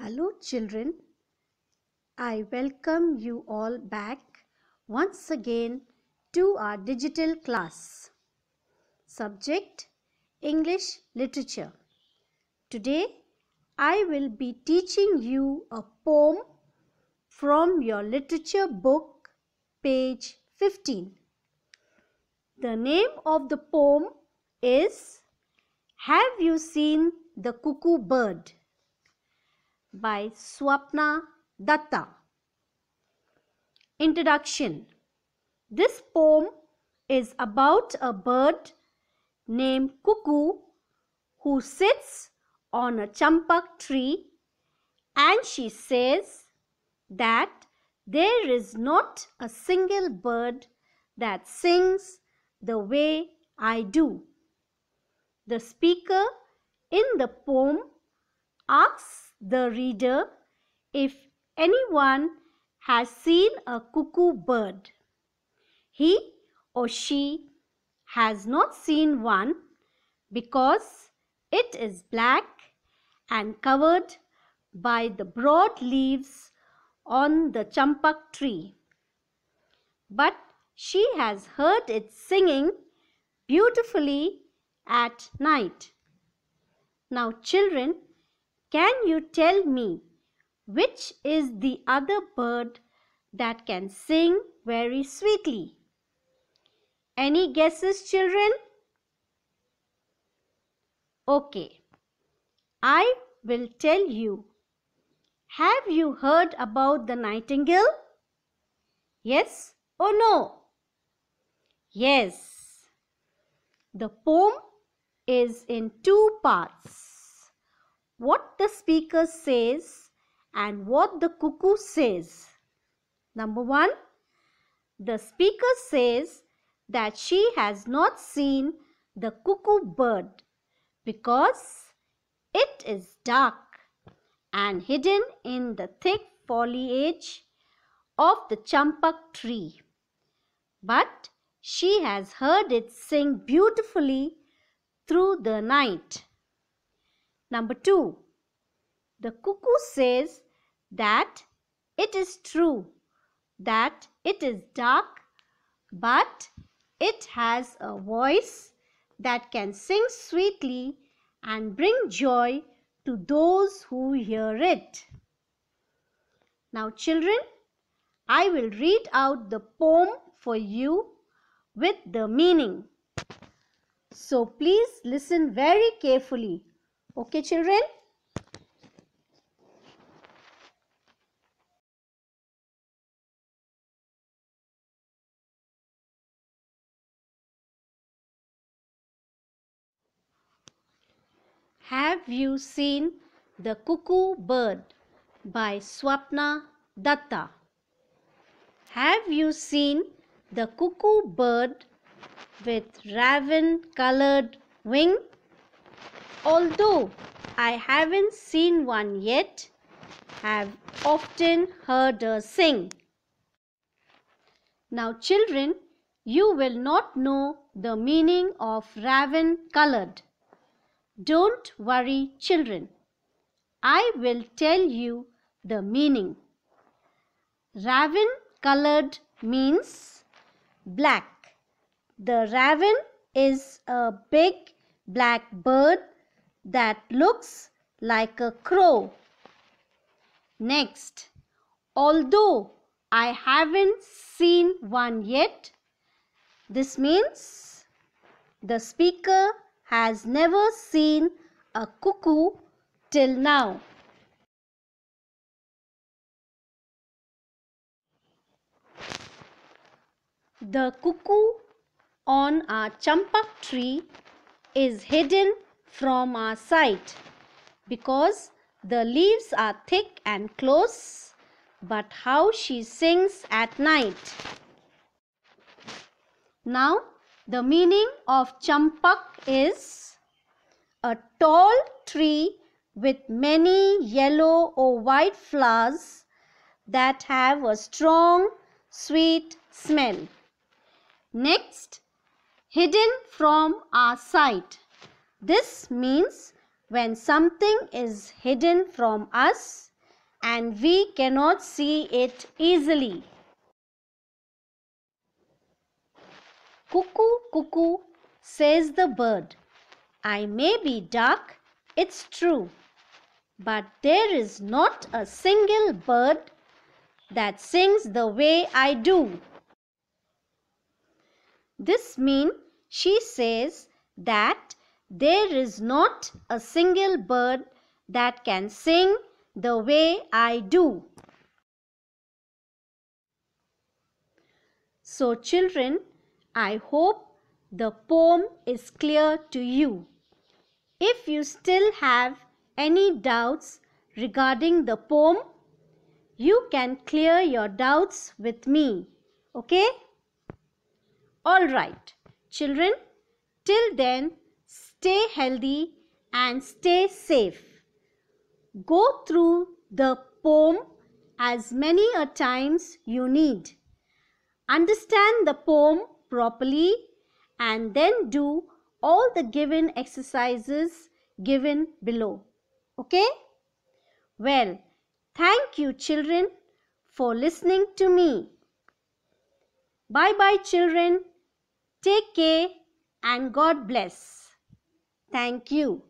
Hello, children. I welcome you all back once again to our digital class. Subject English Literature. Today I will be teaching you a poem from your literature book, page 15. The name of the poem is Have You Seen the Cuckoo Bird? by Swapna Datta. Introduction This poem is about a bird named Cuckoo who sits on a champak tree and she says that there is not a single bird that sings the way I do. The speaker in the poem asks the reader if anyone has seen a cuckoo bird. He or she has not seen one because it is black and covered by the broad leaves on the champak tree. But she has heard it singing beautifully at night. Now, children, can you tell me which is the other bird that can sing very sweetly? Any guesses, children? Okay, I will tell you. Have you heard about the nightingale? Yes or no? Yes. The poem is in two parts what the speaker says and what the cuckoo says. Number one, the speaker says that she has not seen the cuckoo bird because it is dark and hidden in the thick foliage of the champak tree. But she has heard it sing beautifully through the night. Number two, the cuckoo says that it is true that it is dark, but it has a voice that can sing sweetly and bring joy to those who hear it. Now, children, I will read out the poem for you with the meaning. So, please listen very carefully Okay children? Have you seen The Cuckoo Bird by Swapna Datta? Have you seen The Cuckoo Bird with raven colored wing? Although I haven't seen one yet, have often heard her sing. Now children, you will not know the meaning of raven colored. Don't worry children. I will tell you the meaning. Raven colored means black. The raven is a big black bird that looks like a crow. Next, although I haven't seen one yet, this means the speaker has never seen a cuckoo till now. The cuckoo on our champak tree is hidden from our sight because the leaves are thick and close but how she sings at night. Now the meaning of champak is a tall tree with many yellow or white flowers that have a strong sweet smell. Next, hidden from our sight. This means when something is hidden from us and we cannot see it easily. Cuckoo, cuckoo, says the bird. I may be dark, it's true, but there is not a single bird that sings the way I do. This means she says that there is not a single bird that can sing the way I do. So, children, I hope the poem is clear to you. If you still have any doubts regarding the poem, you can clear your doubts with me. Okay? Alright, children, till then stay healthy and stay safe. Go through the poem as many a times you need. Understand the poem properly and then do all the given exercises given below. Okay? Well, thank you children for listening to me. Bye bye children. Take care and God bless. Thank you.